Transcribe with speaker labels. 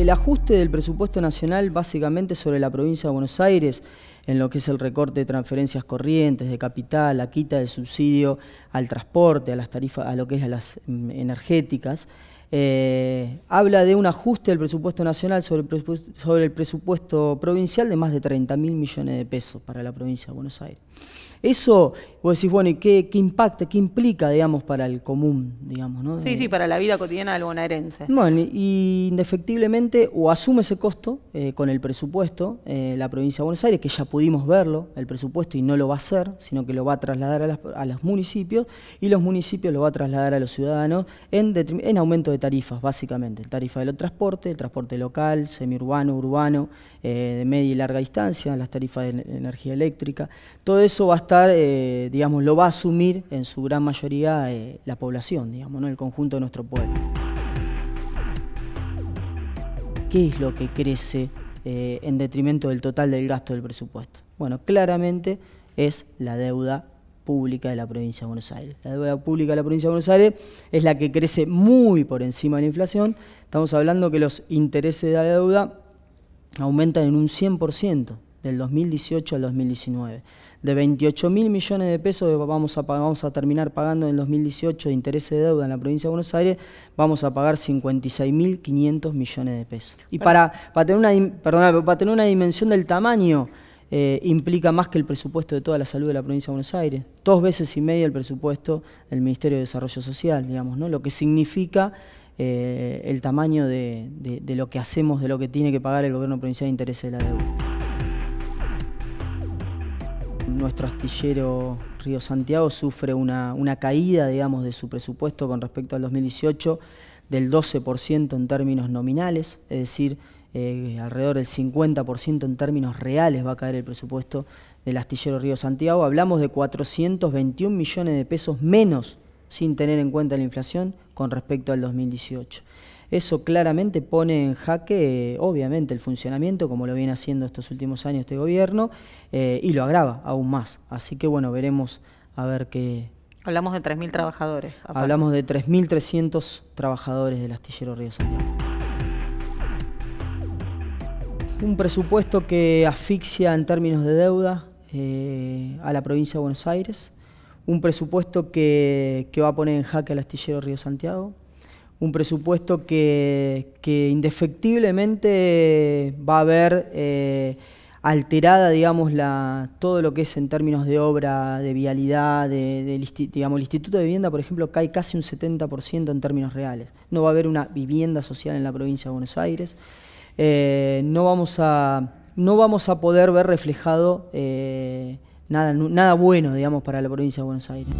Speaker 1: el ajuste del presupuesto nacional básicamente sobre la provincia de Buenos Aires, en lo que es el recorte de transferencias corrientes, de capital, la quita del subsidio al transporte, a las tarifas, a lo que es a las mm, energéticas. Eh, habla de un ajuste del presupuesto nacional sobre sobre el presupuesto provincial de más de 30 mil millones de pesos para la provincia de Buenos Aires. Eso, vos decís, bueno, ¿y qué, qué impacta, qué implica, digamos, para el común, digamos, ¿no? Sí, sí, para la vida cotidiana del bonaerense. Bueno, y indefectiblemente o asume ese costo eh, con el presupuesto eh, la provincia de Buenos Aires, que ya pudimos verlo, el presupuesto, y no lo va a hacer, sino que lo va a trasladar a, las, los municipios, y los municipios lo va a trasladar a los ciudadanos en, en aumento de tarifas, básicamente. Tarifa del transporte, el transporte local, semiurbano, urbano, eh, de media y larga distancia, las tarifas de energía eléctrica, todo eso va a estar eh, digamos, lo va a asumir en su gran mayoría eh, la población, digamos, el conjunto de nuestro pueblo. ¿Qué es lo que crece eh, en detrimento del total del gasto del presupuesto? Bueno, claramente es la deuda pública de la provincia de Buenos Aires. La deuda pública de la provincia de Buenos Aires es la que crece muy por encima de la inflación. Estamos hablando que los intereses de la deuda aumentan en un 100% del 2018 al 2019. De 28 mil millones de pesos vamos a, vamos a terminar pagando en el 2018 de intereses de deuda en la provincia de Buenos Aires, vamos a pagar 56.500 millones de pesos. Y para, para, tener una, para tener una dimensión del tamaño, eh, implica más que el presupuesto de toda la salud de la provincia de Buenos Aires, dos veces y media el presupuesto del Ministerio de Desarrollo Social, digamos, ¿no? lo que significa eh, el tamaño de, de lo que hacemos, de lo que tiene que pagar el gobierno provincial de intereses de la deuda nuestro astillero Río Santiago sufre una, caída, digamos, de su presupuesto con respecto al 2018 del 12% en términos nominales, es decir, eh, alrededor del 50% en términos reales va a caer el presupuesto del astillero Río Santiago. Hablamos de 421 millones de pesos menos sin tener en cuenta la inflación con respecto al 2018. Eso claramente pone en jaque, eh, obviamente, el funcionamiento, como lo viene haciendo estos últimos años este gobierno, eh, y lo agrava aún más. Así que bueno, veremos a ver qué... Hablamos de 3.000 trabajadores. Hablamos de 3.300 trabajadores del astillero Río Santiago. Un presupuesto que asfixia en términos de deuda eh, a la provincia de Buenos Aires. Un presupuesto que, que va a poner en jaque al astillero Río Santiago un presupuesto que, indefectiblemente va a ver eh, alterada, digamos, la, todo lo que es en términos de obra, de vialidad, digamos, el Instituto de Vivienda, por ejemplo, cae casi un 70% en términos reales. No va a haber una vivienda social en la provincia de Buenos Aires. Eh, no, vamos a, no vamos a poder ver reflejado eh, nada, nada bueno, digamos, para la provincia de Buenos Aires.